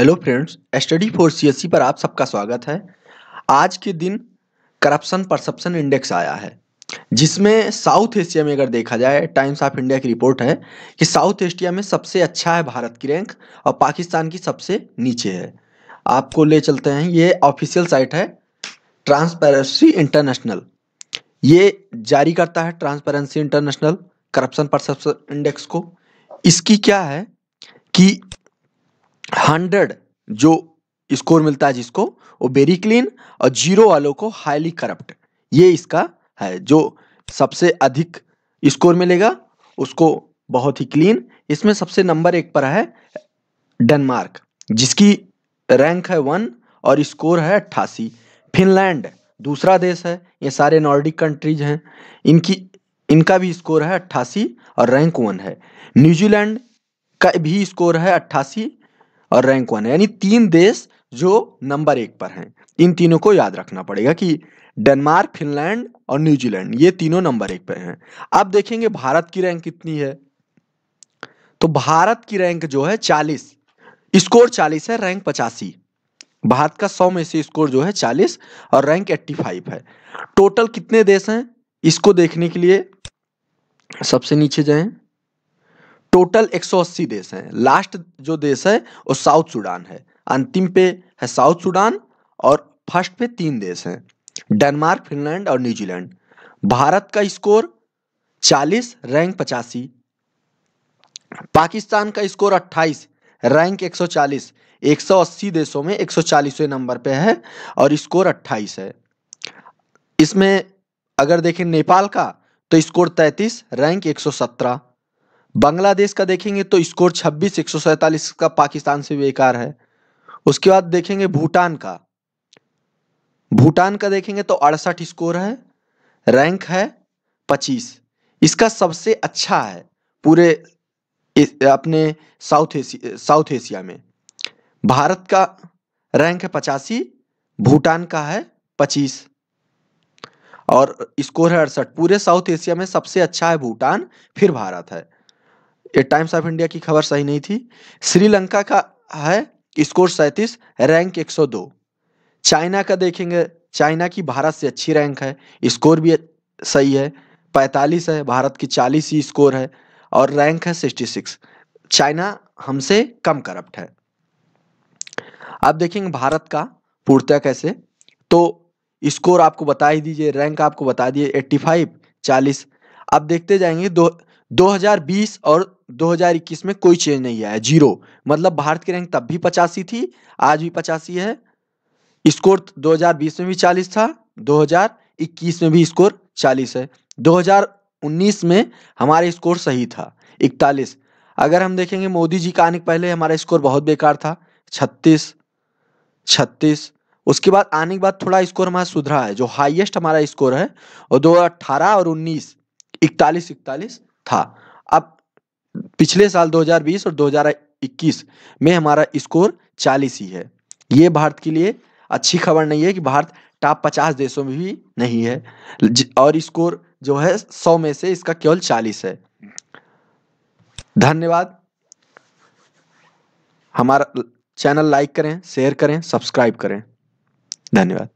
hello friends study for C पर आप सबका स्वागत है आज के दिन करप्शन परसेप्शन इंडेक्स आया है जिसमें साउथ एशिया में अगर देखा जाए टाइम्स ऑफ इंडिया की रिपोर्ट है कि साउथ एशिया में सबसे अच्छा है भारत की रैंक और पाकिस्तान की सबसे नीचे है आपको ले चलते हैं ये ऑफिशियल साइट है ट्रांसपेरेंसी इंटरनेशनल ये जारी करता है Transparency International Corruption Perception Index को इसकी क्या है कि हंड्रेड जो स्कोर मिलता है जिसको वो वेरी क्लीन और जीरो वालों को हाईली करप्ट ये इसका है जो सबसे अधिक स्कोर मिलेगा उसको बहुत ही क्लीन इसमें सबसे नंबर एक पर है डेनमार्क जिसकी रैंक है वन और स्कोर है अट्ठासी फिनलैंड दूसरा देश है ये सारे नॉर्डिक कंट्रीज हैं इनकी इनका भी स्कोर है अट्ठासी और रैंक वन है न्यूजीलैंड का भी स्कोर है अट्ठासी और रैंक वन है यानी तीन देश जो नंबर एक पर हैं इन तीनों को याद रखना पड़ेगा कि डेनमार्क फिनलैंड और न्यूजीलैंड ये तीनों नंबर एक पर हैं अब देखेंगे भारत की रैंक कितनी है तो भारत की रैंक जो है चालीस स्कोर चालीस है रैंक पचासी भारत का सौ में से स्कोर जो है चालीस और रैंक एट्टी फाइव है टोटल कितने देश हैं इसको देखने के लिए सबसे नीचे जाएं टोटल 180 देश हैं लास्ट जो देश है वो साउथ सूडान है अंतिम पे है साउथ सूडान और फर्स्ट पे तीन देश हैं डेनमार्क फिनलैंड और न्यूजीलैंड भारत का स्कोर 40 रैंक पचासी पाकिस्तान का स्कोर 28 रैंक 140 180 देशों में 140वें नंबर पे है और स्कोर 28 है इसमें अगर देखें नेपाल का तो स्कोर 33 रैंक 117 बांग्लादेश का देखेंगे तो स्कोर छब्बीस एक का पाकिस्तान से बेकार है उसके बाद देखेंगे भूटान का भूटान का देखेंगे तो अड़सठ स्कोर है रैंक है पच्चीस इसका सबसे अच्छा है पूरे अपने साउथ एशिया साउथ एशिया में भारत का रैंक है पचासी भूटान का है पच्चीस और स्कोर है अड़सठ पूरे साउथ एशिया में सबसे अच्छा है भूटान फिर भारत है ये टाइम्स ऑफ इंडिया की खबर सही नहीं थी श्रीलंका का है स्कोर सैंतीस रैंक 102 चाइना का देखेंगे चाइना की भारत से अच्छी रैंक है स्कोर भी सही है 45 है भारत की 40 ही स्कोर है और रैंक है 66 चाइना हमसे कम करप्ट है आप देखेंगे भारत का पूर्त्या कैसे तो स्कोर आपको बता ही दीजिए रैंक आपको बता दिए 85 40 अब देखते जाएंगे दो 2020 और 2021 में कोई चेंज नहीं आया जीरो मतलब भारत की रैंक तब भी पचासी थी आज भी पचासी है स्कोर 2020 में भी 40 था 2021 में भी स्कोर 40 है 2019 में हमारा स्कोर सही था 41 अगर हम देखेंगे मोदी जी का आने के पहले हमारा स्कोर बहुत बेकार था 36 36 उसके बाद आने के बाद थोड़ा स्कोर हमारा सुधरा है जो हाईएस्ट हमारा स्कोर है और दो अट्ठारह और उन्नीस इकतालीस इकतालीस था अब पिछले साल 2020 और 2021 में हमारा स्कोर 40 ही है ये भारत के लिए अच्छी खबर नहीं है कि भारत टॉप 50 देशों में भी नहीं है और स्कोर जो है 100 में से इसका केवल 40 है धन्यवाद हमारा चैनल लाइक करें शेयर करें सब्सक्राइब करें धन्यवाद